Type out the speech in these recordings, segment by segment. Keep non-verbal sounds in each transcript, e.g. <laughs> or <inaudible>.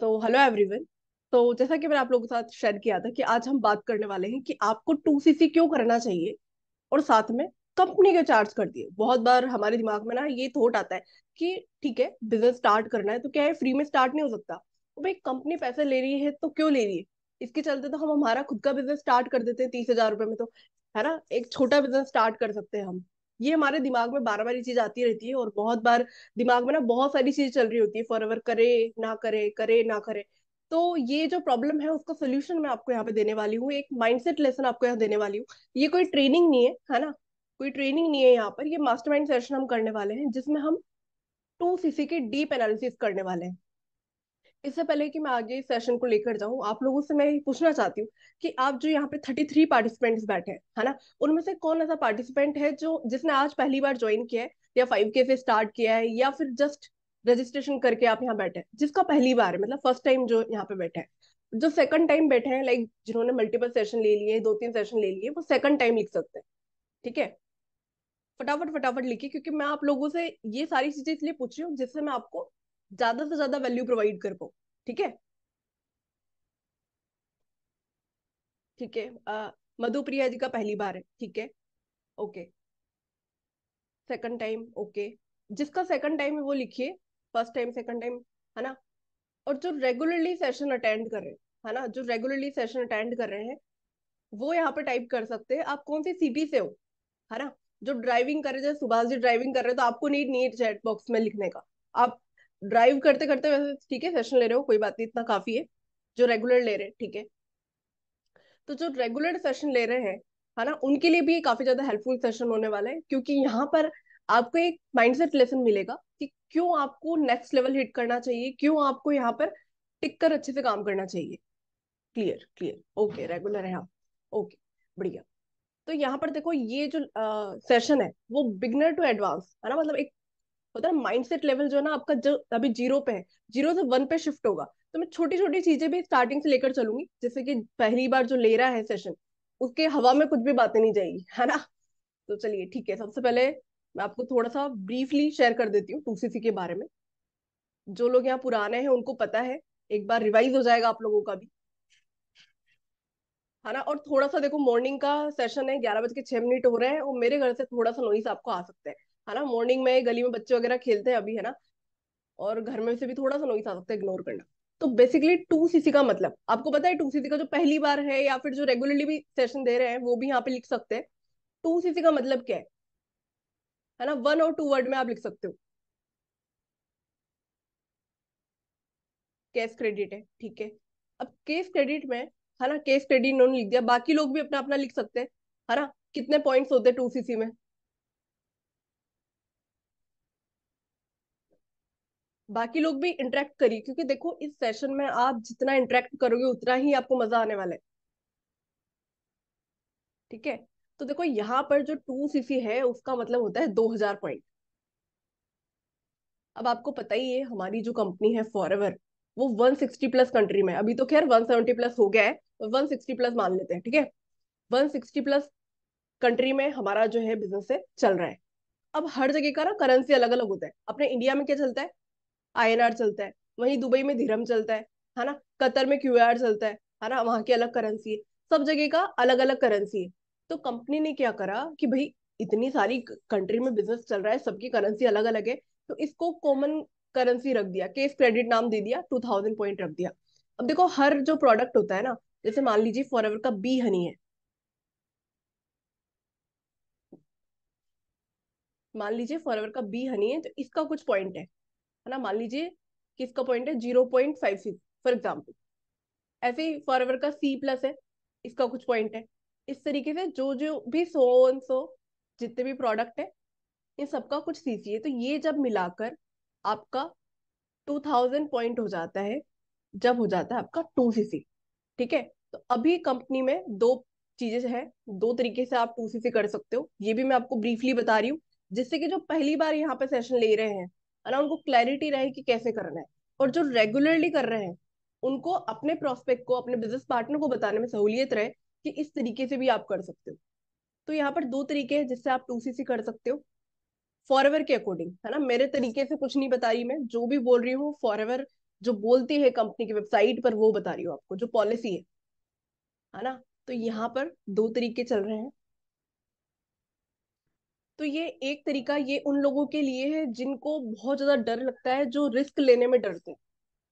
तो hello everyone तो जैसा कि मैंने आप लोगों के साथ शेयर किया था कि आज हम बात करने वाले हैं कि आपको टू सी क्यों करना चाहिए और साथ में कंपनी क्यों चार्ज कर दिए बहुत बार हमारे दिमाग में ना ये थॉट आता है कि ठीक है बिजनेस स्टार्ट करना है तो क्या है फ्री में स्टार्ट नहीं हो सकता तो भाई कंपनी पैसे ले रही है तो क्यों ले रही है इसके चलते तो हम हमारा खुद का बिजनेस स्टार्ट कर देते हैं तीस हजार रुपए में तो है ना एक छोटा बिजनेस स्टार्ट कर सकते हैं हम ये हमारे दिमाग में बार बार ये चीज आती रहती है और बहुत बार दिमाग में ना बहुत सारी चीज चल रही होती है फॉर एवर करे ना करे करे ना करे तो ये जो प्रॉब्लम है उसका सोल्यूशन मैं आपको यहाँ पे देने वाली हूँ एक माइंडसेट लेसन आपको यहाँ देने वाली हूँ ये कोई ट्रेनिंग नहीं है है ना कोई ट्रेनिंग नहीं है यहाँ पर ये मास्टर सेशन हम करने वाले हैं जिसमें हम टू सीसी के डीप एनालिसिस करने वाले हैं इससे पहले कि मैं आगे सेशन को लेकर जाऊं आप लोगों से मैं पूछना चाहती हूं कि आप जो यहां पे 33 पार्टिसिपेंट्स बैठे हैं है ना उनमें से कौन ऐसा पार्टिसिपेंट है जो जिसने आज पहली बार ज्वाइन किया है या फाइव के से स्टार्ट किया है या फिर जस्ट रजिस्ट्रेशन करके आप यहाँ बैठे हैं जिसका पहली बार है मतलब फर्स्ट टाइम जो यहाँ पे बैठे हैं जो सेकंड टाइम बैठे हैं लाइक जिन्होंने मल्टीपल सेशन ले लिए दो तीन सेशन ले लिए वो सेकंड टाइम लिख सकते हैं ठीक है फटाफट फटाफट लिखिए क्योंकि मैं आप लोगों से ये सारी चीजें इसलिए पूछ रही हूँ जिससे मैं आपको ज्यादा से ज्यादा वैल्यू प्रोवाइड कर पाओ ठीक है ठीक है मधुप्रिया जी का पहली बार है ठीक है ओके सेकंड टाइम ओके जिसका सेकंड टाइम है वो लिखिए फर्स्ट टाइम सेकंड टाइम है ना और जो रेगुलरली सेशन अटेंड कर रहे हैं है ना जो रेगुलरली सेशन अटेंड कर रहे हैं वो यहाँ पे टाइप कर सकते हैं आप कौन सी सिटी से हो है ना जो ड्राइविंग कर रहे जैसे सुभाष जी ड्राइविंग कर रहे हैं तो आपको नीड नीड चैट बॉक्स में लिखने का आप ड्राइव करते करते वैसे तो ठीक है सेशन ले रहे हो कोई बात नहीं इतना काफी है जो रेगुलर ले रहे हैं ठीक है तो जो रेगुलर सेशन ले रहे हैं है ना उनके लिए भी काफी ज्यादा हेल्पफुल सेशन होने वाला है क्योंकि यहाँ पर आपको एक माइंडसेट लेसन मिलेगा कि क्यों आपको नेक्स्ट लेवल हिट करना चाहिए क्यों आपको यहाँ पर टिक कर अच्छे से काम करना चाहिए क्लियर क्लियर ओके रेगुलर है आप हाँ, ओके बढ़िया तो यहाँ पर देखो ये जो सेशन है वो बिगनर टू एडवांस है ना मतलब एक होता है माइंडसेट लेवल जो है ना आपका जो अभी जीरो पे है जीरो से वन पे शिफ्ट होगा तो मैं छोटी छोटी चीजें भी स्टार्टिंग से लेकर चलूंगी जैसे कि पहली बार जो ले रहा है सेशन उसके हवा में कुछ भी बातें नहीं जाएगी है ना तो चलिए ठीक है सबसे पहले मैं आपको थोड़ा सा ब्रीफली शेयर कर देती हूँ टूसीसी के बारे में जो लोग यहाँ पुराने हैं उनको पता है एक बार रिवाइज हो जाएगा आप लोगों का भी है ना और थोड़ा सा देखो मॉर्निंग का सेशन है ग्यारह बज के छह मिनट हो रहे हैं और मेरे घर से थोड़ा सा नोइस आपको आ सकता है है ना मॉर्निंग में गली में बच्चे वगैरह खेलते हैं अभी है ना और घर में से भी थोड़ा सा नॉइस आ सकता है इग्नोर करना तो बेसिकली टू सीसी का मतलब आपको पता है टू सीसी का जो पहली बार है या फिर जो रेगुलरली भी सेशन दे रहे हैं वो भी यहाँ पे लिख सकते हैं टू सीसी का मतलब क्या है है ना वन और टू वर्ड में आप लिख सकते हो केस क्रेडिट है ठीक है अब केस क्रेडिट में है ना केस क्रेडिट इन्होंने लिख दिया बाकी लोग भी अपना अपना लिख सकते हैं है ना कितने पॉइंट्स होते हैं टू सीसी में बाकी लोग भी इंटरेक्ट करिए क्योंकि देखो इस सेशन में आप जितना इंटरेक्ट करोगे उतना ही आपको मजा आने वाला है ठीक है तो देखो यहाँ पर जो टू सीसी है उसका मतलब होता है दो हजार पॉइंट अब आपको पता ही है हमारी जो कंपनी है एवर वो 160 प्लस कंट्री में अभी तो खैर 170 प्लस हो गया है 160 प्लस मान लेते हैं ठीक है 160 प्लस कंट्री में हमारा जो है बिजनेस चल रहा है अब हर जगह का ना करेंसी अलग अलग होता है अपने इंडिया में क्या चलता है आईएनआर चलता है वहीं दुबई में धीरम चलता है है ना कतर में क्यू चलता है है ना वहां की अलग करेंसी है सब जगह का अलग अलग करेंसी है तो कंपनी ने क्या करा कि भाई इतनी सारी कंट्री में बिजनेस चल रहा है सबकी करेंसी अलग अलग है तो इसको कॉमन करेंसी रख दिया केस क्रेडिट नाम दे दिया टू थाउजेंड पॉइंट रख दिया अब देखो हर जो प्रोडक्ट होता है ना जैसे मान लीजिए फॉरएवर का बी हनी है मान लीजिए फॉरएवर का बी हनी है तो इसका कुछ पॉइंट है है ना मान लीजिए किसका पॉइंट है zero point five six for example ऐसे ही फॉर एवर का सी प्लस है इसका कुछ पॉइंट है इस तरीके से जो जो भी सो ऑन सो जितने भी प्रोडक्ट है इन सबका कुछ सी सी है तो ये जब मिलाकर आपका टू थाउजेंड पॉइंट हो जाता है जब हो जाता है आपका टू सी सी ठीक है तो अभी कंपनी में दो चीजें हैं दो तरीके से आप टू सी सी कर सकते हो ये भी मैं आपको ब्रीफली बता रही हूँ जिससे कि जो पहली बार यहाँ पे सेशन ले रहे हैं है ना उनको क्लैरिटी रहे कि कैसे करना है और जो रेगुलरली कर रहे हैं उनको अपने प्रोस्पेक्ट को अपने बिजनेस पार्टनर को बताने में सहूलियत रहे कि इस तरीके से भी आप कर सकते हो तो यहाँ पर दो तरीके हैं जिससे आप टू कर सकते हो फॉरवर के अकॉर्डिंग है ना मेरे तरीके से कुछ नहीं बता रही मैं जो भी बोल रही हूँ फॉरवर जो बोलती है कंपनी की वेबसाइट पर वो बता रही हूँ आपको जो पॉलिसी है है ना तो यहाँ पर दो तरीके चल रहे हैं तो ये एक तरीका ये उन लोगों के लिए है जिनको बहुत ज्यादा डर लगता है जो रिस्क लेने में डरते हैं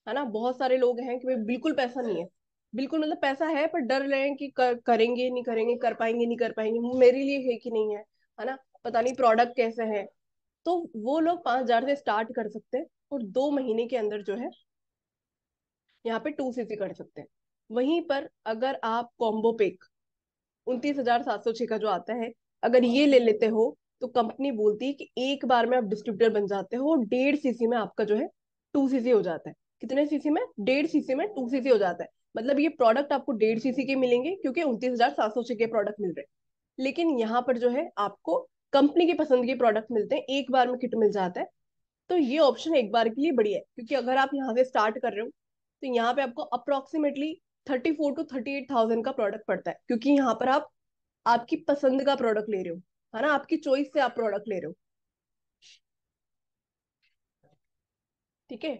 है ना बहुत सारे लोग हैं कि भाई बिल्कुल पैसा नहीं है बिल्कुल मतलब पैसा है पर डर रहे हैं कि कर, करेंगे नहीं करेंगे कर पाएंगे नहीं कर पाएंगे मेरे लिए है कि नहीं है है ना पता नहीं प्रोडक्ट कैसे है तो वो लोग पांच हजार से स्टार्ट कर सकते हैं और दो महीने के अंदर जो है यहाँ पे टू सी कर सकते हैं वहीं पर अगर आप कॉम्बो पेक उनतीस हजार सात सौ छह का जो आता है अगर ये ले लेते हो तो कंपनी बोलती है कि एक बार में आप डिस्ट्रीब्यूटर बन जाते हो डेढ़ सीसी में आपका जो है टू सीसी हो जाता है कितने सीसी में डेढ़ सीसी में टू सीसी हो जाता है मतलब ये प्रोडक्ट आपको डेढ़ सीसी के मिलेंगे क्योंकि उनतीस हजार सात सौ के प्रोडक्ट मिल रहे हैं लेकिन यहाँ पर जो है आपको कंपनी की पसंद के प्रोडक्ट मिलते हैं एक बार में किट मिल जाता है तो ये ऑप्शन एक बार के लिए बढ़िया है क्योंकि अगर आप यहाँ से स्टार्ट कर रहे हो तो यहाँ पे आपको approximately thirty four to thirty eight thousand का प्रोडक्ट पड़ता है क्योंकि यहाँ पर आप आपकी पसंद का प्रोडक्ट ले रहे हो है ना आपकी चॉइस से आप प्रोडक्ट ले रहे हो ठीक है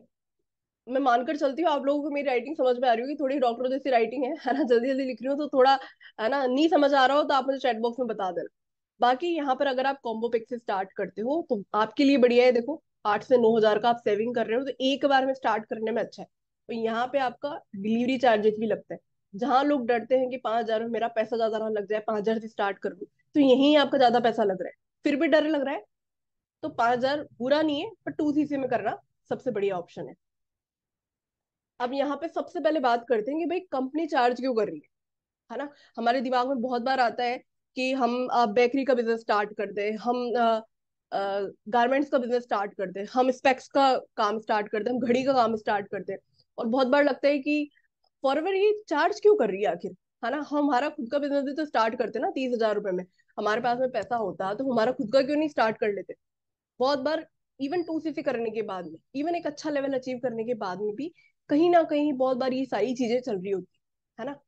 मैं मानकर चलती हूँ आप लोगों को मेरी राइटिंग समझ में आ रही होगी थोड़ी डॉक्टर जैसी राइटिंग है है ना जल्दी जल्दी लिख रही हूँ तो थोड़ा है ना नहीं समझ आ रहा हो तो आप मुझे चैट बॉक्स में बता देना बाकी यहाँ पर अगर आप कॉम्बो पिक से स्टार्ट करते हो तो आपके लिए बढ़िया है देखो आठ से नौ हजार का आप सेविंग कर रहे हो तो एक बार में स्टार्ट करने में अच्छा है तो यहाँ पे आपका डिलीवरी चार्जेस भी लगता है जहां लोग डरते हैं कि पांच हजार में मेरा पैसा ज्यादा ना लग जाए पांच हजार से स्टार्ट कर दू तो यही आपका ज्यादा पैसा लग रहा है फिर भी डर लग रहा है तो पांच हजार बुरा नहीं है पर टू सीसी में करना सबसे बढ़िया ऑप्शन है अब यहाँ पे सबसे पहले बात करते हैं कि भाई कंपनी चार्ज क्यों कर रही है है ना हमारे दिमाग में बहुत बार आता है कि हम बेकरी का बिजनेस स्टार्ट कर दे हम गारमेंट्स का बिजनेस स्टार्ट कर दे हम स्पेक्स का काम स्टार्ट कर दे हम घड़ी का काम स्टार्ट कर दे और बहुत बार लगता है कि फॉरएवर ये चार्ज क्यों कर रही है आखिर है ना हमारा खुद का बिजनेस भी तो स्टार्ट करते ना तीस हजार रुपए में हमारे पास में पैसा होता तो हमारा खुद का क्यों नहीं स्टार्ट कर लेते बहुत बार इवन टू सी करने के बाद में इवन एक अच्छा लेवल अचीव करने के बाद में भी कहीं ना कहीं बहुत बार ये सारी चीजें चल रही होती है ना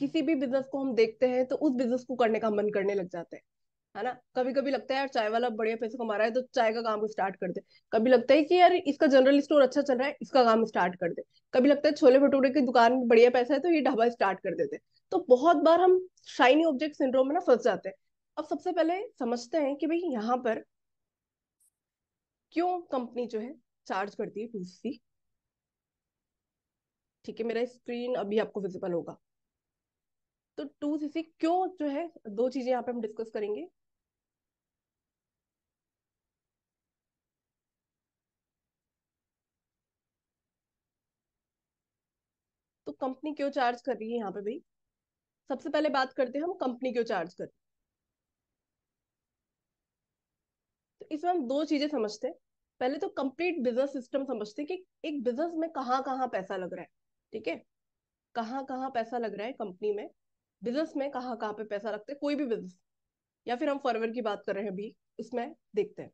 किसी भी बिजनेस को हम देखते हैं तो उस बिजनेस को करने का मन करने लग जाता है है ना कभी कभी लगता है यार चाय वाला बढ़िया पैसे कमा रहा है तो चाय का काम स्टार्ट कर दे कभी लगता है कि यार इसका जनरल स्टोर अच्छा चल रहा है इसका काम स्टार्ट कर दे कभी लगता है छोले भटूरे की दुकान में बढ़िया पैसा है तो ये ढाबा स्टार्ट कर देते तो बहुत बार हम शाइनी ऑब्जेक्ट सिंड्रोम में ना फंस जाते हैं अब सबसे पहले समझते हैं कि भाई यहाँ पर क्यों कंपनी जो है चार्ज करती है टू सी ठीक है मेरा स्क्रीन अभी आपको विजिबल होगा तो टू सीसी क्यों जो है दो चीजें यहाँ पे हम डिस्कस करेंगे कंपनी क्यों चार्ज कर रही है यहाँ पे भाई सबसे पहले बात करते हैं हम कंपनी क्यों चार्ज कर तो इसमें हम दो चीजें समझते हैं पहले तो कंप्लीट बिजनेस सिस्टम समझते हैं कि एक बिजनेस में कहाँ कहाँ पैसा लग रहा है ठीक है कहाँ कहाँ पैसा लग रहा है कंपनी में बिजनेस में कहाँ कहाँ पे पैसा लगता है कोई भी बिजनेस या फिर हम फॉरवर्ड की बात कर रहे हैं अभी इसमें देखते हैं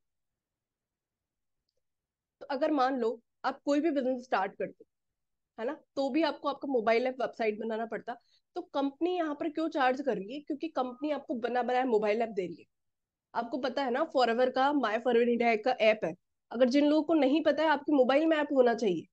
तो अगर मान लो आप कोई भी बिजनेस स्टार्ट करते है ना तो भी आपको आपका मोबाइल ऐप वेबसाइट बनाना पड़ता तो कंपनी यहाँ पर क्यों चार्ज कर रही है क्योंकि कंपनी आपको बना बनाया मोबाइल ऐप दे रही है आपको पता है ना फॉरएवर का माय फॉर इंडिया का ऐप है अगर जिन लोगों को नहीं पता है आपके मोबाइल में ऐप होना चाहिए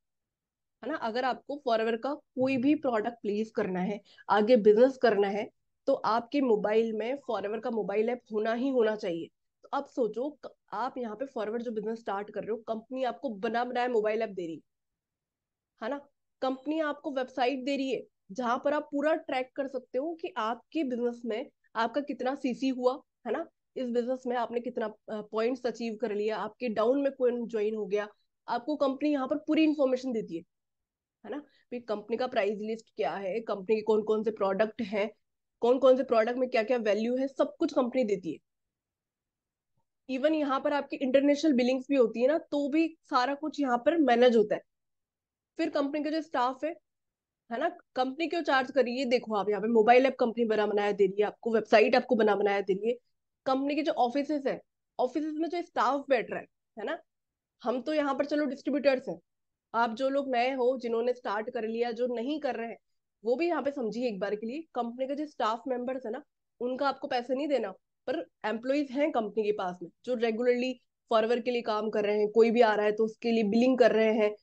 है ना अगर आपको फॉरएवर का कोई भी प्रोडक्ट प्लेस करना है आगे बिजनेस करना है तो आपके मोबाइल में फॉरएवर का मोबाइल ऐप होना ही होना चाहिए तो आप सोचो आप यहाँ पे फॉरवर्ड जो बिजनेस स्टार्ट कर रहे हो कंपनी आपको बना बनाया मोबाइल ऐप दे रही है ना कंपनी आपको वेबसाइट दे रही है जहां पर आप पूरा ट्रैक कर सकते हो कि आपके बिजनेस में आपका कितना सीसी हुआ है ना इस बिजनेस में आपने कितना पॉइंट्स अचीव कर लिया आपके डाउन में कौन ज्वाइन हो गया आपको कंपनी यहाँ पर पूरी इंफॉर्मेशन देती है है ना भी कंपनी का प्राइस लिस्ट क्या है कंपनी के कौन कौन से प्रोडक्ट है कौन कौन से प्रोडक्ट में क्या क्या वैल्यू है सब कुछ कंपनी देती है इवन यहाँ पर आपकी इंटरनेशनल बिलिंग्स भी होती है ना तो भी सारा कुछ यहाँ पर मैनेज होता है फिर कंपनी का जो स्टाफ है है ना कंपनी क्यों चार्ज कर रही है देखो आप यहाँ पे मोबाइल ऐप कंपनी बना बनाया दे रही है आपको वेबसाइट आपको बना बनाया दे रही है कंपनी के जो ऑफिस है ऑफिस में जो स्टाफ बैठ रहा है है ना हम तो यहाँ पर चलो डिस्ट्रीब्यूटर्स हैं आप जो लोग नए हो जिन्होंने स्टार्ट कर लिया जो नहीं कर रहे हैं वो भी यहाँ पे समझिए एक बार के लिए कंपनी के जो स्टाफ मेंबर्स है ना उनका आपको पैसे नहीं देना पर एम्प्लॉयज हैं कंपनी के पास में जो रेगुलरली फॉरवर के लिए काम कर रहे हैं कोई भी आ रहा है तो उसके लिए बिलिंग कर रहे हैं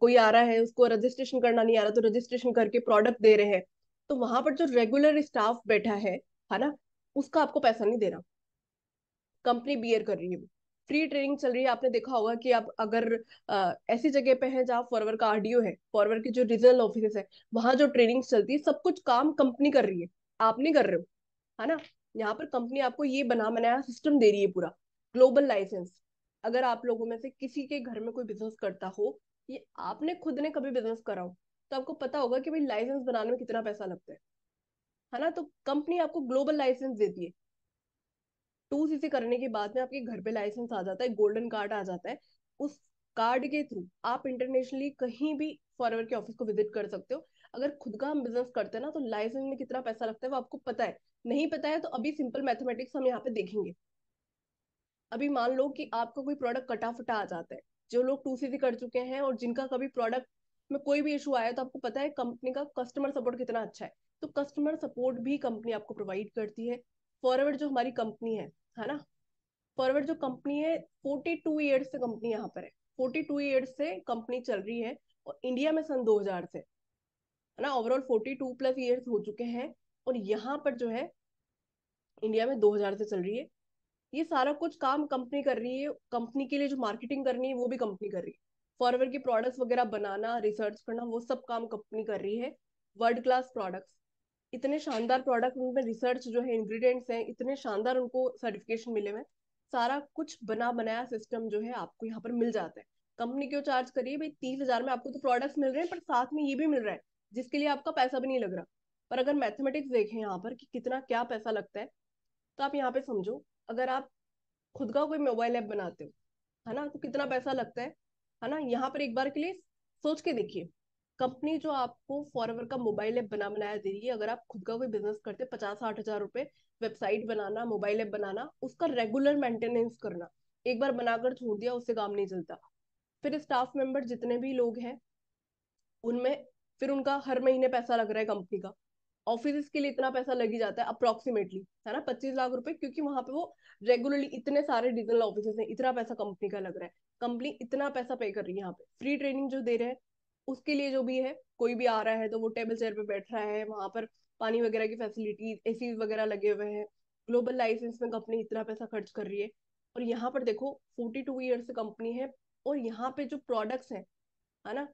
कोई आ रहा है उसको रजिस्ट्रेशन करना नहीं आ रहा तो रजिस्ट्रेशन करके प्रोडक्ट दे रहे हैं तो वहां पर जो रेगुलर स्टाफ बैठा है है ना उसका आपको पैसा नहीं देना कंपनी बियर कर रही है फ्री ट्रेनिंग चल रही है आपने देखा होगा कि आप अगर आ, ऐसी जगह पे हैं जहाँ फॉरवर का आरडीओ है फॉरवर के जो रीजनल ऑफिस है वहां जो ट्रेनिंग चलती है सब कुछ काम कंपनी कर रही है आप नहीं कर रहे हो है ना यहाँ पर कंपनी आपको ये बना बनाया सिस्टम दे रही है पूरा ग्लोबल लाइसेंस अगर आप लोगों में से किसी के घर में कोई बिजनेस करता हो ये आपने खुद ने कभी बिजनेस करा हो तो आपको पता होगा कि भाई लाइसेंस बनाने में कितना पैसा लगता है है ना तो कंपनी आपको ग्लोबल लाइसेंस देती है टू सी करने के बाद में आपके घर पे लाइसेंस आ जाता है गोल्डन कार्ड आ जाता है उस कार्ड के थ्रू आप इंटरनेशनली कहीं भी फॉरवर के ऑफिस को विजिट कर सकते हो अगर खुद का हम बिजनेस करते हैं ना तो लाइसेंस में कितना पैसा लगता है वो आपको पता है नहीं पता है तो अभी सिंपल मैथमेटिक्स हम यहाँ पे देखेंगे अभी मान लो कि आपका कोई प्रोडक्ट कटा फटा आ जाता है जो लोग टू सी कर चुके हैं और जिनका कभी प्रोडक्ट में कोई भी इशू आया तो आपको पता है कंपनी का कस्टमर सपोर्ट कितना अच्छा है तो कस्टमर सपोर्ट भी कंपनी आपको प्रोवाइड करती है फॉरवर्ड जो हमारी कंपनी है है ना फॉरवर्ड जो कंपनी है फोर्टी टू ईयर्स से कंपनी यहाँ पर है फोर्टी टू ईयर्स से कंपनी चल रही है और इंडिया में सन दो हजार से है ना overall forty two plus years हो चुके हैं और यहाँ पर जो है इंडिया में हजार से चल रही है ये सारा कुछ काम कंपनी कर रही है कंपनी के लिए जो मार्केटिंग करनी है वो भी कंपनी कर रही है फॉरवर के प्रोडक्ट्स वगैरह बनाना रिसर्च करना वो सब काम कंपनी कर रही है वर्ल्ड क्लास प्रोडक्ट्स इतने शानदार प्रोडक्ट उनमें रिसर्च जो है इंग्रेडिएंट्स हैं इतने शानदार उनको सर्टिफिकेशन मिले हुए सारा कुछ बना बनाया सिस्टम जो है आपको यहाँ पर मिल जाता है कंपनी क्यों चार्ज करिए भाई तीस हजार में आपको तो प्रोडक्ट्स मिल रहे हैं पर साथ में ये भी मिल रहा है जिसके लिए आपका पैसा भी नहीं लग रहा पर अगर मैथमेटिक्स देखें यहाँ पर कि कितना क्या पैसा लगता है तो आप यहाँ पे समझो अगर आप खुद का कोई मोबाइल ऐप बनाते हो है ना तो कितना पैसा लगता है है ना यहाँ पर एक बार के लिए सोच के देखिए कंपनी जो आपको फॉरएवर का मोबाइल ऐप बना बनाया दे रही है अगर आप खुद का कोई बिजनेस करते हैं पचास साठ हजार रुपए वेबसाइट बनाना मोबाइल ऐप बनाना उसका रेगुलर मेंटेनेंस करना एक बार बनाकर छोड़ दिया उससे काम नहीं चलता फिर स्टाफ मेंबर जितने भी लोग हैं उनमें फिर उनका हर महीने पैसा लग रहा है कंपनी का ऑफिस के लिए इतना पैसा लग ही जाता है अप्रोक्सीमेटली है ना पच्चीस लाख रुपए क्योंकि वहां पे वो रेगुलरली इतने सारे डिजिटल ऑफिस हैं इतना पैसा कंपनी का लग रहा है कंपनी इतना पैसा पे कर रही है यहाँ पे फ्री ट्रेनिंग जो दे रहे हैं उसके लिए जो भी है कोई भी आ रहा है तो वो टेबल चेयर पे बैठ रहा है वहां पर पानी वगैरह की फैसिलिटीज एसी वगैरह लगे हुए हैं ग्लोबल लाइसेंस में कंपनी इतना पैसा खर्च कर रही है और यहाँ पर देखो फोर्टी टू ईयर्स से कंपनी है और यहाँ पे जो प्रोडक्ट्स हैं है ना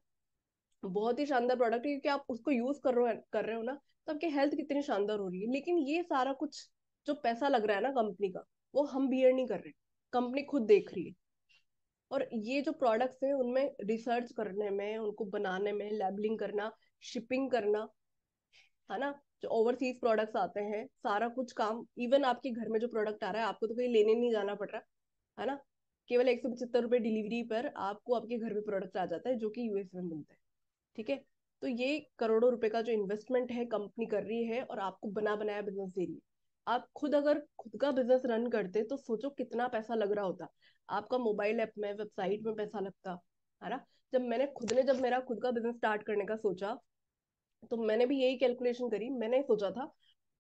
बहुत ही शानदार प्रोडक्ट है क्योंकि आप उसको यूज कर रहे हो कर रहे हो ना तो आपकी हेल्थ कितनी शानदार हो रही है लेकिन ये सारा कुछ जो पैसा लग रहा है ना कंपनी का वो हम बियर नहीं कर रहे कंपनी खुद देख रही है और ये जो प्रोडक्ट्स हैं उनमें रिसर्च करने में उनको बनाने में लेबलिंग करना शिपिंग करना है ना जो ओवरसीज प्रोडक्ट्स आते हैं सारा कुछ काम इवन आपके घर में जो प्रोडक्ट आ रहा है आपको तो कहीं लेने नहीं जाना पड़ रहा है ना केवल एक सौ पचहत्तर रुपये डिलीवरी पर आपको आपके घर में प्रोडक्ट आ जाता है जो कि यूएस में मिलता है ठीक है तो ये करोड़ों रुपए का जो इन्वेस्टमेंट है कंपनी कर रही है और आपको बना बनाया बिजनेस दे रही है आप खुद अगर खुद का बिजनेस रन करते तो सोचो कितना पैसा लग रहा होता आपका मोबाइल ऐप में वेबसाइट में पैसा लगता है ना जब मैंने खुद ने जब मेरा खुद का बिजनेस स्टार्ट करने का सोचा तो मैंने भी यही कैलकुलेशन करी मैंने सोचा था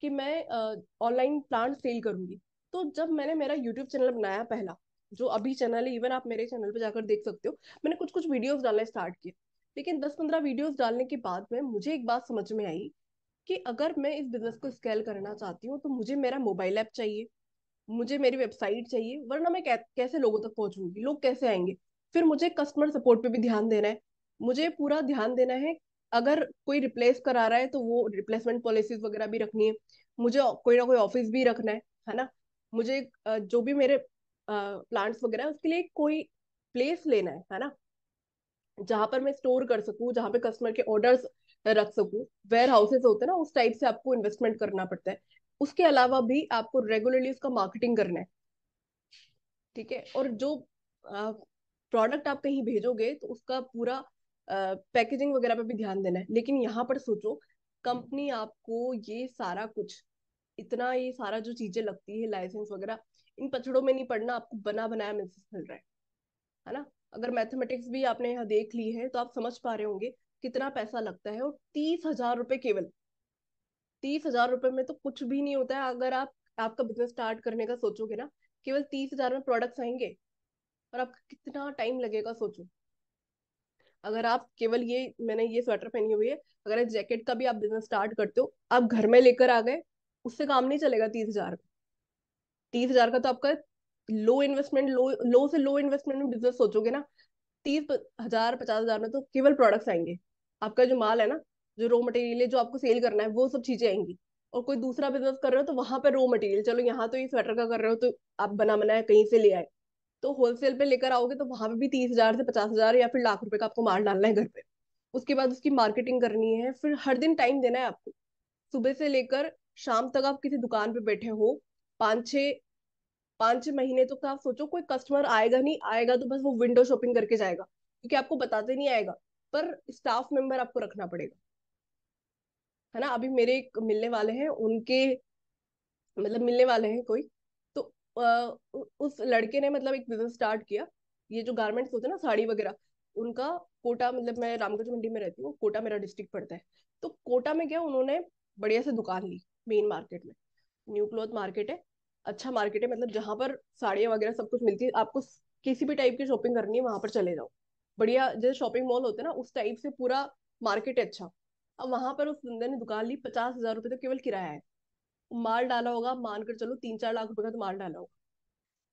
कि मैं ऑनलाइन प्लांट सेल करूंगी तो जब मैंने मेरा यूट्यूब चैनल बनाया पहला जो अभी चैनल है इवन आप मेरे चैनल पर जाकर देख सकते हो मैंने कुछ कुछ वीडियोज डालना स्टार्ट किए लेकिन दस पंद्रह वीडियोस डालने के बाद में मुझे एक बात समझ में आई कि अगर मैं इस बिजनेस को स्केल करना चाहती हूँ तो मुझे मेरा मोबाइल ऐप चाहिए मुझे मेरी वेबसाइट चाहिए वरना मैं कैसे लोगों तक पहुंचूंगी लोग कैसे आएंगे फिर मुझे कस्टमर सपोर्ट पे भी ध्यान देना है मुझे पूरा ध्यान देना है अगर कोई रिप्लेस करा रहा है तो वो रिप्लेसमेंट पॉलिसीज वगैरह भी रखनी है मुझे कोई ना कोई ऑफिस भी रखना है है ना मुझे जो भी मेरे प्लांट्स वगैरह उसके लिए कोई प्लेस लेना है है ना जहां पर मैं स्टोर कर सकूं जहां पे कस्टमर के ऑर्डर्स रख सकूं वेयर हाउसेस होते हैं ना उस टाइप से आपको इन्वेस्टमेंट करना पड़ता है उसके अलावा भी आपको रेगुलरली उसका मार्केटिंग करना है ठीक है और जो प्रोडक्ट आप कहीं भेजोगे तो उसका पूरा पैकेजिंग वगैरह पे भी ध्यान देना है लेकिन यहाँ पर सोचो कंपनी आपको ये सारा कुछ इतना ये सारा जो चीजें लगती है लाइसेंस वगैरह इन पचड़ों में नहीं पड़ना आपको बना बनाया मैसेज मिल रहा है है ना अगर मैथमेटिक्स भी आपने यहाँ देख ली है तो आप समझ पा रहे होंगे कितना पैसा लगता है और तीस हजार रुपये केवल तीस हजार रुपये में तो कुछ भी नहीं होता है अगर आप आपका बिजनेस स्टार्ट करने का सोचोगे ना केवल तीस हजार में प्रोडक्ट्स आएंगे और आपका कितना टाइम लगेगा सोचो अगर आप केवल ये मैंने ये स्वेटर पहनी हुई है अगर इस जैकेट का भी आप बिजनेस स्टार्ट करते हो आप घर में लेकर आ गए उससे काम नहीं चलेगा तीस हजार का तीस हजार का तो आपका लो इन्वेस्टमेंट लो लो से लो इन्वेस्टमेंट में बिजनेस सोचोगे ना तीस हजार पचास हजार में तो केवल प्रोडक्ट्स आएंगे आपका जो माल है ना जो रो मटेरियल है जो आपको सेल करना है वो सब चीजें आएंगी और कोई दूसरा बिजनेस कर रहे हो तो वहां पर रो मटेरियल चलो यहाँ तो ये स्वेटर का कर रहे हो तो आप बना बनाया कहीं से ले आए तो होलसेल पे लेकर आओगे तो वहां पे भी तीस हजार से पचास हजार या फिर लाख रुपए का आपको माल डालना है घर पे उसके बाद उसकी मार्केटिंग करनी है फिर हर दिन टाइम देना है आपको सुबह से लेकर शाम तक आप किसी दुकान पे बैठे हो पांच छे पांच महीने तो आप सोचो कोई कस्टमर आएगा नहीं आएगा तो बस वो विंडो शॉपिंग करके जाएगा क्योंकि आपको बताते नहीं आएगा पर स्टाफ मेंबर आपको रखना पड़ेगा है ना अभी मेरे एक मिलने वाले हैं उनके मतलब मिलने वाले हैं कोई तो आ, उस लड़के ने मतलब एक बिजनेस स्टार्ट किया ये जो गारमेंट्स होते हैं ना साड़ी वगैरह उनका कोटा मतलब मैं रामगंज मंडी में रहती हूँ कोटा मेरा डिस्ट्रिक्ट पड़ता है तो कोटा में क्या उन्होंने बढ़िया से दुकान ली मेन मार्केट में न्यू क्लोथ मार्केट है अच्छा मार्केट है मतलब जहाँ पर साड़ियाँ वगैरह सब कुछ मिलती है आपको किसी भी टाइप की शॉपिंग करनी है वहां पर चले जाओ बढ़िया जैसे शॉपिंग मॉल होते हैं ना उस टाइप से पूरा मार्केट है अच्छा अब वहां पर उस बंदे ने दुकान ली पचास हजार रुपये तो केवल किराया है माल डाला होगा मानकर चलो तीन चार लाख रुपए का तो माल डाला होगा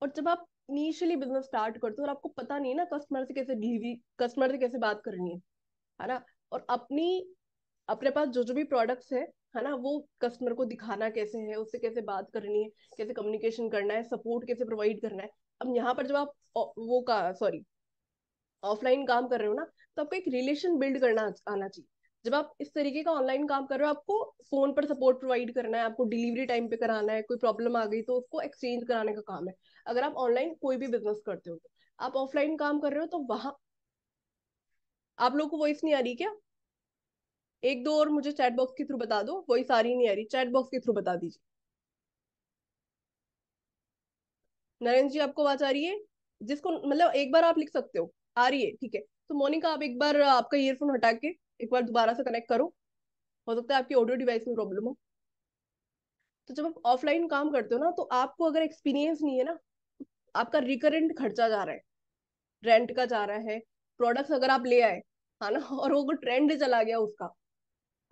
और जब आप इनिशियली बिजनेस स्टार्ट करते हो और आपको पता नहीं है ना कस्टमर से कैसे डिलीवरी कस्टमर से कैसे बात करनी है है ना और अपनी अपने पास जो जो भी प्रोडक्ट्स है है ना वो कस्टमर को दिखाना कैसे है उससे कैसे बात करनी है कैसे कम्युनिकेशन करना है सपोर्ट कैसे प्रोवाइड करना है अब यहाँ पर जब आप वो का सॉरी ऑफलाइन काम कर रहे हो ना तो आपको एक रिलेशन बिल्ड करना आना चाहिए जब आप इस तरीके का ऑनलाइन काम कर रहे हो आपको फोन पर सपोर्ट प्रोवाइड करना है आपको डिलीवरी टाइम पे कराना है कोई प्रॉब्लम आ गई तो उसको एक्सचेंज कराने का काम है अगर आप ऑनलाइन कोई भी बिजनेस करते हो तो आप ऑफलाइन काम कर रहे हो तो वहां आप लोग को वॉइस नहीं आ रही क्या एक दो और मुझे चैट बॉक्स के थ्रू बता दो वही सारी नहीं आ रही चैट बॉक्स के थ्रू बता दीजिए नरेंद्र जी आपको आवाज आ रही है जिसको मतलब एक बार आप लिख सकते हो आ रही है ठीक है तो मोनिका आप एक बार आपका ईयरफोन हटा के एक बार दोबारा से कनेक्ट करो हो सकता है आपकी ऑडियो डिवाइस में प्रॉब्लम हो तो जब आप ऑफलाइन काम करते हो ना तो आपको अगर एक्सपीरियंस नहीं है ना आपका रिकरेंट खर्चा जा रहा है रेंट का जा रहा है प्रोडक्ट्स अगर आप ले आए है हाँ ना <laughs> और वो ट्रेंड चला गया उसका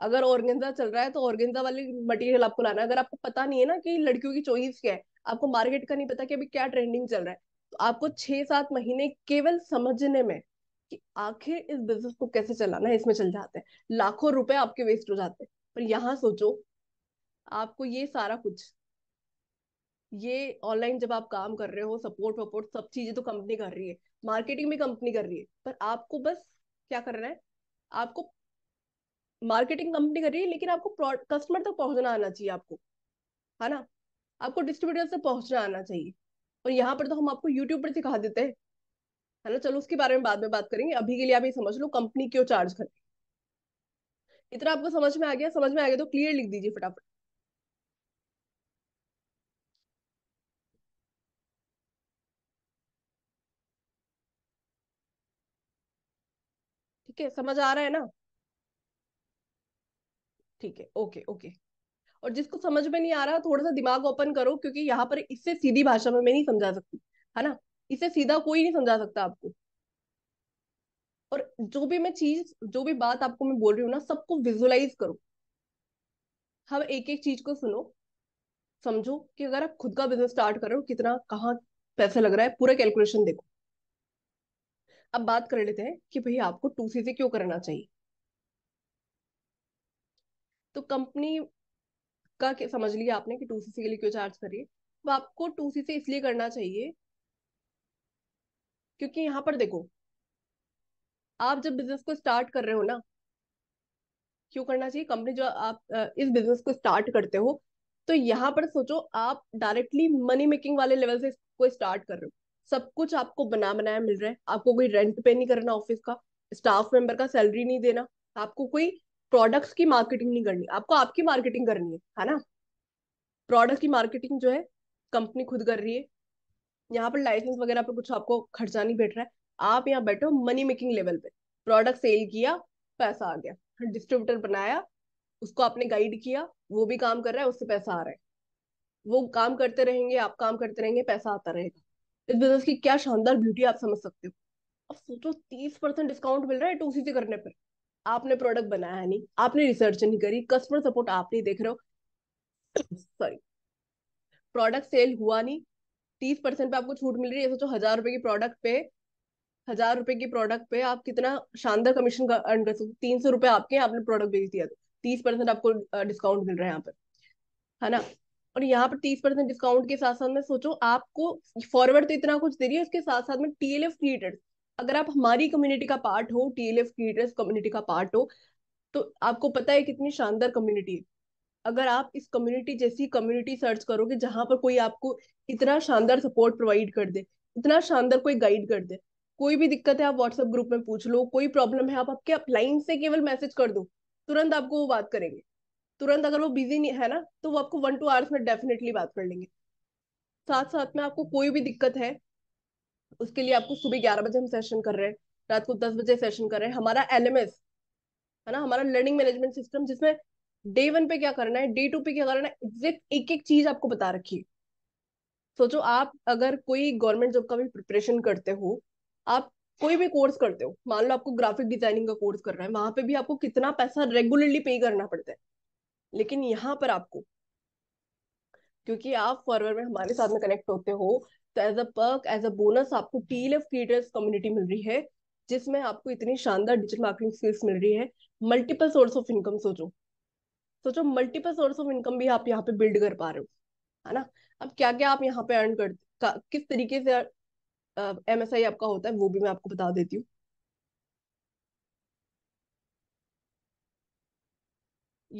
अगर ऑर्गेंजा चल रहा है तो ऑर्गेंजा वाली मटेरियल आपको लाना है अगर आपको पता नहीं है ना कि लड़कियों की चॉइस क्या है आपको मार्केट का नहीं पता कि अभी क्या ट्रेंडिंग चल रहा है तो आपको छह सात महीने केवल समझने में कि आखिर इस बिजनेस को कैसे चलाना है इसमें चल जाते हैं लाखों रुपए आपके वेस्ट हो जाते हैं पर यहाँ सोचो आपको ये सारा कुछ ये ऑनलाइन जब आप काम कर रहे हो सपोर्ट वपोर्ट सब चीजें तो कंपनी कर रही है मार्केटिंग भी कंपनी कर रही है पर आपको बस क्या करना है आपको मार्केटिंग कंपनी कर रही है लेकिन आपको कस्टमर तक पहुंचना आना चाहिए आपको है ना आपको डिस्ट्रीब्यूटर तक पहुंचना आना चाहिए और यहाँ पर तो हम आपको यूट्यूब पर सिखा देते हैं है ना चलो उसके बारे में बाद में बात करेंगे अभी के लिए आप ये समझ लो कंपनी क्यों चार्ज कर इतना आपको समझ में आ गया समझ में आ गया तो क्लियर लिख दीजिए फटाफट ठीक है समझ आ रहा है ना ठीक है ओके ओके और जिसको समझ में नहीं आ रहा थोड़ा सा दिमाग ओपन करो क्योंकि यहाँ पर इससे सीधी भाषा में मैं नहीं समझा सकती है ना इससे सीधा कोई नहीं समझा सकता आपको और जो भी मैं चीज जो भी बात आपको मैं बोल रही हूँ ना सबको विजुअलाइज करो हम एक एक चीज को सुनो समझो कि अगर आप खुद का बिजनेस स्टार्ट कर रहे हो कितना कहाँ पैसा लग रहा है पूरा कैलकुलेशन देखो अब बात कर लेते हैं कि भाई आपको टू सी से क्यों करना चाहिए तो कंपनी का समझ लिया आपने कि टू के लिए क्यों चार्ज करिए तो आपको टू से इसलिए करना चाहिए क्योंकि यहां पर देखो आप जब बिजनेस को स्टार्ट कर रहे हो ना क्यों करना चाहिए कंपनी जो आप इस बिजनेस को स्टार्ट करते हो तो यहाँ पर सोचो आप डायरेक्टली मनी मेकिंग वाले लेवल से इसको स्टार्ट कर रहे हो सब कुछ आपको बना बनाया मिल रहा है आपको कोई रेंट पे नहीं करना ऑफिस का स्टाफ मेंबर का सैलरी नहीं देना आपको कोई प्रोडक्ट्स की मार्केटिंग नहीं करनी आपको आपकी मार्केटिंग करनी है है ना प्रोडक्ट की मार्केटिंग जो है कंपनी खुद कर रही है यहाँ पर लाइसेंस वगैरह पर कुछ आपको खर्चा नहीं बैठ रहा है आप यहाँ बैठो मनी मेकिंग लेवल पे प्रोडक्ट सेल किया पैसा आ गया डिस्ट्रीब्यूटर बनाया उसको आपने गाइड किया वो भी काम कर रहा है उससे पैसा आ रहा है वो काम करते रहेंगे आप काम करते रहेंगे पैसा आता रहेगा इस बिजनेस की क्या शानदार ब्यूटी आप समझ सकते हो अब सोचो तीस परसेंट डिस्काउंट मिल रहा है टू तो सी करने पर आपने प्रोडक्ट बनाया नहीं आपने रिसर्च नहीं करी कस्टमर सपोर्ट आप नहीं देख रहे हो सॉरी प्रोडक्ट सेल हुआ नहीं तीस परसेंट पे आपको छूट मिल रही है सोचो हजार रुपए की प्रोडक्ट पे हजार रुपए की प्रोडक्ट पे आप कितना शानदार कमीशन अर्न कर सकते तीन सौ रुपए आपके आपने प्रोडक्ट बेच दिया तो तीस परसेंट आपको डिस्काउंट मिल रहा है यहाँ पर है ना और यहाँ पर तीस परसेंट डिस्काउंट के साथ साथ में सोचो आपको फॉरवर्ड तो इतना कुछ दे रही है उसके साथ साथ में टीएलएफ क्रिएटर्स अगर आप हमारी कम्युनिटी का पार्ट हो टी एल क्रिएटर्स कम्युनिटी का पार्ट हो तो आपको पता है कितनी शानदार कम्युनिटी है अगर आप इस कम्युनिटी जैसी कम्युनिटी सर्च करोगे जहां पर कोई आपको इतना शानदार सपोर्ट प्रोवाइड कर दे इतना शानदार कोई गाइड कर दे कोई भी दिक्कत है आप व्हाट्सएप ग्रुप में पूछ लो कोई प्रॉब्लम है आप आपके अपलाइन से केवल मैसेज कर दो तुरंत आपको वो बात करेंगे तुरंत अगर वो बिजी नहीं है ना तो वो आपको वन टू आवर्स में डेफिनेटली बात कर लेंगे साथ साथ में आपको कोई भी दिक्कत है उसके लिए आपको सुबह ग्यारह बजे हम सेशन कर रहे हैं रात को दस बजे सेशन कर रहे हैं हमारा एल है ना हमारा लर्निंग मैनेजमेंट सिस्टम जिसमें डे वन पे क्या करना है डे टू पे क्या करना है एग्जैक्ट एक एक चीज आपको बता रखी है सोचो आप अगर कोई गवर्नमेंट जॉब का भी प्रिपरेशन करते हो आप कोई भी कोर्स करते हो मान लो आपको ग्राफिक डिजाइनिंग का कोर्स करना है वहां पे भी आपको कितना पैसा रेगुलरली पे करना पड़ता है लेकिन यहाँ पर आपको क्योंकि आप फॉरवर्ड में हमारे साथ में कनेक्ट होते हो तो as a perk as a bonus आपको टील एफ क्रिएटर्स कम्युनिटी मिल रही है जिसमें आपको इतनी शानदार डिजिटल मार्केटिंग स्किल्स मिल रही है मल्टीपल सोर्स ऑफ इनकम सोचो सोचो मल्टीपल सोर्स ऑफ इनकम भी आप यहाँ पे बिल्ड कर पा रहे हो है ना अब क्या क्या आप यहाँ पे अर्न कर किस तरीके से एम एस आई आपका होता है वो भी मैं आपको बता देती हूँ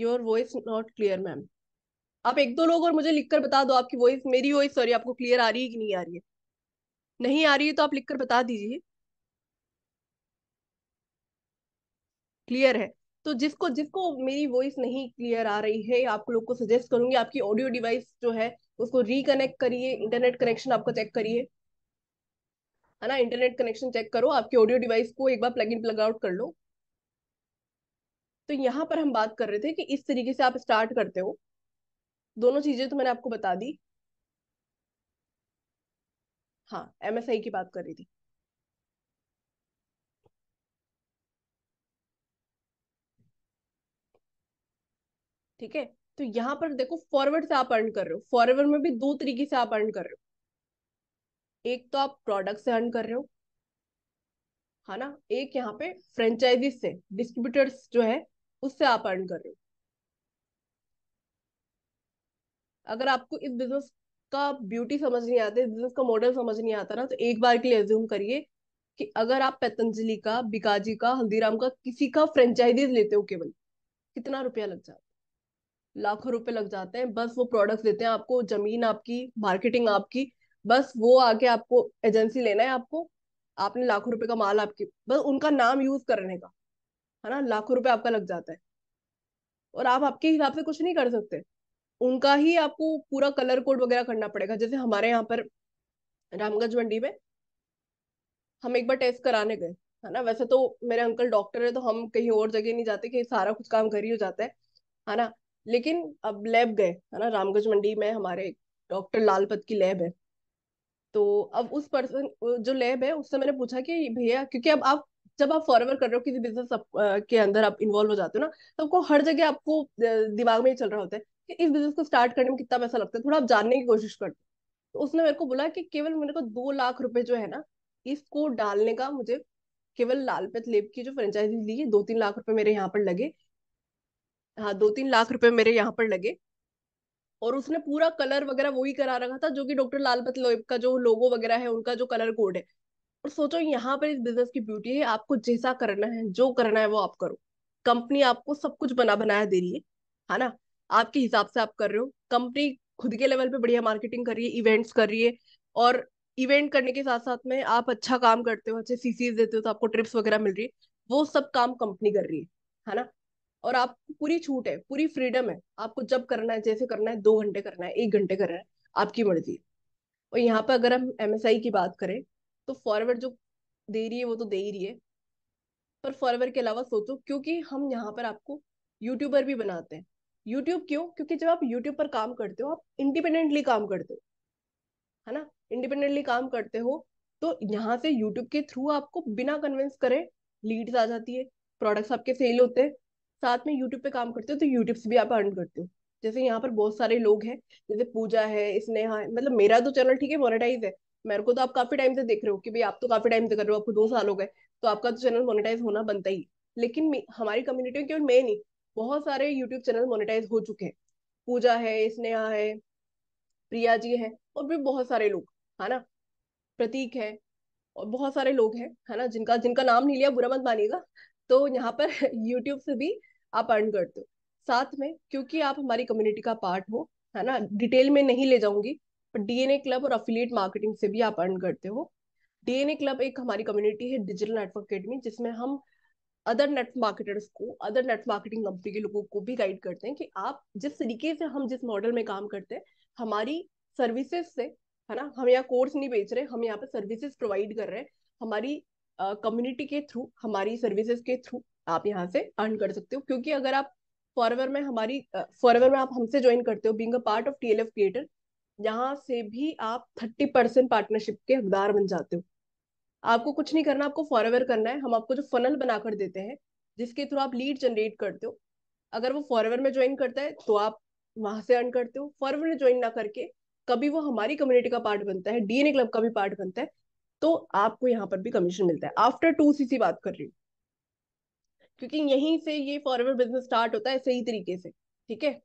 your voice not clear ma'am आप एक दो लोग और मुझे लिख कर बता दो आपकी वॉइस मेरी वॉइस सॉरी आपको क्लियर आ रही है कि नहीं आ रही है नहीं आ रही है तो आप लिख कर बता दीजिए क्लियर है तो जिसको जिसको मेरी वॉइस नहीं क्लियर आ रही है आप लोग को सजेस्ट करूंगी आपकी ऑडियो डिवाइस जो है उसको रिकनेक्ट करिए इंटरनेट कनेक्शन आपका चेक करिए है ना इंटरनेट कनेक्शन चेक करो आपके ऑडियो डिवाइस को एक बार प्लग इन प्लग आउट कर लो तो यहाँ पर हम बात कर रहे थे कि इस तरीके से आप स्टार्ट करते हो दोनों चीजें तो मैंने आपको बता दी हाँ एमएसआई की बात कर रही थी ठीक है तो यहां पर देखो फॉरवर्ड से आप अर्न कर रहे हो फॉरवर्ड में भी दो तरीके से आप अर्न कर रहे हो एक तो आप प्रोडक्ट से अर्न कर रहे हो है ना एक यहाँ पे फ्रेंचाइजी से डिस्ट्रीब्यूटर्स जो है उससे आप अर्न कर रहे हो अगर आपको इस बिजनेस का ब्यूटी समझ नहीं आता बिजनेस का मॉडल समझ नहीं आता ना तो एक बार के लिए एज्यूम करिए कि अगर आप पतंजलि का बिकाजी का हल्दीराम का किसी का फ्रेंचाइजीज लेते हो केवल कितना रुपया लग जाता है लाखों रुपए लग जाते हैं बस वो प्रोडक्ट्स देते हैं आपको जमीन आपकी मार्केटिंग आपकी बस वो आके आपको एजेंसी लेना है आपको आपने लाखों रुपए का माल आपकी बस उनका नाम यूज करने का है ना लाखों रुपए आपका लग जाता है और आप आपके हिसाब से कुछ नहीं कर सकते उनका ही आपको पूरा कलर कोड वगैरह करना पड़ेगा जैसे हमारे यहाँ पर रामगंज मंडी में हम एक बार टेस्ट कराने गए है ना वैसे तो मेरे अंकल डॉक्टर है तो हम कहीं और जगह नहीं जाते कि सारा कुछ काम घर ही हो जाता है है ना लेकिन अब लैब गए है ना रामगंज मंडी में हमारे डॉक्टर लालपत की लैब है तो अब उस पर्सन जो लैब है उससे मैंने पूछा कि भैया क्योंकि अब आप जब आप फॉरवर कर रहे हो किसी बिजनेस के अंदर आप इन्वॉल्व हो जाते हो ना तो आपको हर जगह आपको दिमाग में ही चल रहा होता है कि इस बिजनेस को स्टार्ट करने में कितना पैसा लगता है थोड़ा आप जानने की कोशिश कर तो उसने मेरे को बोला कि केवल मेरे को दो लाख रुपए जो है ना इसको डालने का मुझे केवल लालपत लेब की जो फ्रेंचाइजी ली है दो तीन लाख रुपए मेरे यहाँ पर लगे हाँ दो तीन लाख रुपए मेरे यहाँ पर लगे और उसने पूरा कलर वगैरह वही करा रखा था जो कि डॉक्टर लालपत लेप का जो लोगो वगैरह है उनका जो कलर कोड है और सोचो यहाँ पर इस बिजनेस की ब्यूटी है आपको जैसा करना है जो करना है वो आप करो कंपनी आपको सब कुछ बना बनाया दे रही है है ना आपके हिसाब से आप कर रहे हो कंपनी खुद के लेवल पे बढ़िया मार्केटिंग कर रही है इवेंट्स कर रही है और इवेंट करने के साथ साथ में आप अच्छा काम करते हो अच्छे सीसीज देते हो तो आपको ट्रिप्स वगैरह मिल रही है वो सब काम कंपनी कर रही है है ना और आप पूरी छूट है पूरी फ्रीडम है आपको जब करना है जैसे करना है दो घंटे करना है एक घंटे करना है आपकी मर्जी है और यहाँ पर अगर हम एम की बात करें तो फॉरवर्ड जो दे रही है वो तो दे ही रही है पर फॉरवर्ड के अलावा सोचो क्योंकि हम यहाँ पर आपको यूट्यूबर भी बनाते हैं यूट्यूब क्यों क्योंकि जब आप यूट्यूब पर काम करते हो आप इंडिपेंडेंटली काम करते हो है ना इंडिपेंडेंटली काम करते हो तो यहाँ से यूट्यूब के थ्रू आपको बिना कन्विंस करे लीड्स आ जाती है प्रोडक्ट्स आपके सेल होते हैं साथ में यूट्यूब पे काम करते हो तो यूट्यूब से भी आप अर्न करते हो जैसे यहाँ पर बहुत सारे लोग हैं जैसे पूजा है स्नेहा है मतलब मेरा तो चैनल ठीक है मोनेटाइज है मेरे को तो आप काफी टाइम से देख रहे हो कि भाई आप तो काफी टाइम से कर रहे हो आपको दो साल हो गए तो आपका तो चैनल मोनेटाइज होना बनता ही लेकिन हमारी कम्युनिटी में केवल मैं नहीं बहुत सारे यूट्यूब चैनल मोनेटाइज हो चुके हैं पूजा है स्नेहा है प्रिया जी है और भी बहुत सारे लोग है ना प्रतीक है और बहुत सारे लोग हैं है ना जिनका जिनका नाम नहीं लिया बुरा मत मानिएगा तो यहाँ पर यूट्यूब <laughs> से भी आप अर्न करते हो साथ में क्योंकि आप हमारी कम्युनिटी का पार्ट हो है ना डिटेल में नहीं ले जाऊंगी पर डीएनए क्लब और अफिलियट मार्केटिंग से भी आप अर्न करते हो डीएनए क्लब एक हमारी कम्युनिटी है डिजिटल नेटवर्क अकेडमी जिसमें हम अदर नेट मार्केटर्स को अदर नेट मार्केटिंग कंपनी के लोगों को भी गाइड करते हैं कि आप जिस तरीके से हम जिस मॉडल में काम करते हैं हमारी सर्विसेज से है ना हम यहाँ कोर्स नहीं बेच रहे हम यहाँ पे सर्विसेज प्रोवाइड कर रहे हैं हमारी कम्युनिटी uh, के थ्रू हमारी सर्विसेज के थ्रू आप यहाँ से अर्न कर सकते हो क्योंकि अगर आप फॉरवर में हमारी फॉरवर uh, में आप हमसे ज्वाइन करते हो being a part of TLF creator यहाँ से भी आप थर्टी परसेंट पार्टनरशिप के हकदार बन जाते हो आपको कुछ नहीं करना आपको फॉरवर करना है हम आपको जो फनल बनाकर देते हैं जिसके थ्रू आप लीड जनरेट करते हो अगर वो फॉरवर में ज्वाइन करता है तो आप वहां से अर्न करते हो फॉरवर में ज्वाइन ना करके कभी वो हमारी कम्युनिटी का पार्ट बनता है डीएनए क्लब का भी पार्ट बनता है तो आपको यहाँ पर भी कमीशन मिलता है आफ्टर टू सीसी बात कर रही हूँ क्योंकि यहीं से ये फॉरवर बिजनेस स्टार्ट होता है सही तरीके से ठीक है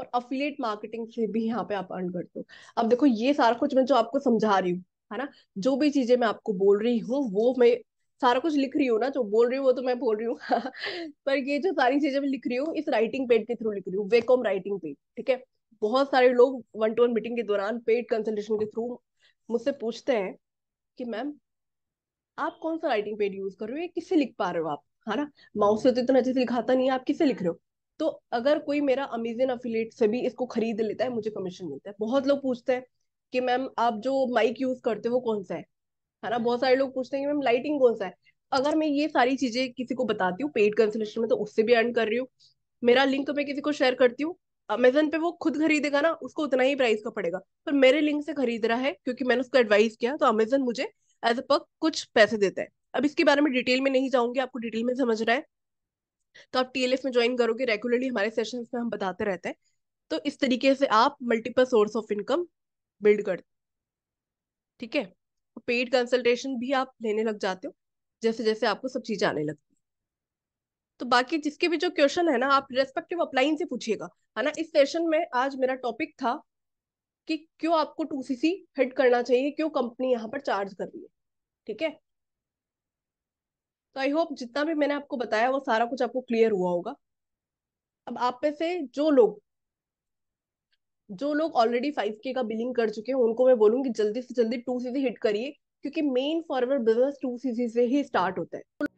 और अफिलेट मार्केटिंग से भी यहाँ पे आप अर्न करते हो अब देखो ये सारा कुछ मैं जो आपको समझा रही हूँ है ना जो भी चीजें मैं आपको बोल रही हूँ वो मैं सारा कुछ लिख रही हूँ ना जो बोल रही हूँ वो तो मैं बोल रही हूँ <laughs> पर ये जो सारी चीजें मैं लिख रही हूँ इस राइटिंग पेड के थ्रू लिख रही हूँ वेकॉम राइटिंग पेड ठीक है बहुत सारे लोग वन टू वन मीटिंग के दौरान पेड कंसल्टेशन के थ्रू मुझसे पूछते हैं कि मैम आप कौन सा राइटिंग पेड यूज कर रहे हो किससे लिख पा रहे हो आप है ना माउस से तो इतना अच्छे से लिखाता नहीं है आप किससे लिख रहे हो तो अगर कोई मेरा अमेजन अफिलेट से भी इसको खरीद लेता है मुझे कमीशन मिलता है बहुत लोग पूछते हैं कि मैम आप जो माइक यूज करते हो कौन सा है है ना बहुत सारे लोग पूछते हैं कि मैम लाइटिंग कौन सा है अगर मैं ये सारी चीजें किसी को बताती हूँ पेड कंसल्टेशन में तो उससे भी अर्न कर रही हूँ मेरा लिंक मैं किसी को शेयर करती हूँ अमेजन पे वो खुद खरीदेगा ना उसको उतना ही प्राइस का पड़ेगा पर मेरे लिंक से खरीद रहा है क्योंकि मैंने उसको एडवाइस किया तो अमेजन मुझे एज अ पर कुछ पैसे देता है अब इसके बारे में डिटेल में नहीं जाऊंगी आपको डिटेल में समझ रहा है तो आप टीएलएफ में ज्वाइन करोगे रेगुलरली हमारे सेशंस में हम बताते रहते हैं तो इस तरीके से आप multiple source of income build कर ठीक है पेड कंसल्टेशन भी आप लेने लग जाते हो जैसे जैसे आपको सब चीज आने लगती तो बाकी जिसके भी जो क्वेश्चन है ना आप रेस्पेक्टिव अपलाइन से पूछिएगा है ना इस सेशन में आज मेरा टॉपिक था कि क्यों आपको टू सी सी हिट करना चाहिए क्यों कंपनी यहाँ पर चार्ज कर रही है ठीक है तो आई होप जितना भी मैंने आपको बताया वो सारा कुछ आपको क्लियर हुआ होगा अब आप में से जो लोग जो लोग ऑलरेडी फाइव के का बिलिंग कर चुके हैं उनको मैं बोलूंगी जल्दी से जल्दी टू सीसी हिट करिए क्योंकि main forward business two CC से ही स्टार्ट होता है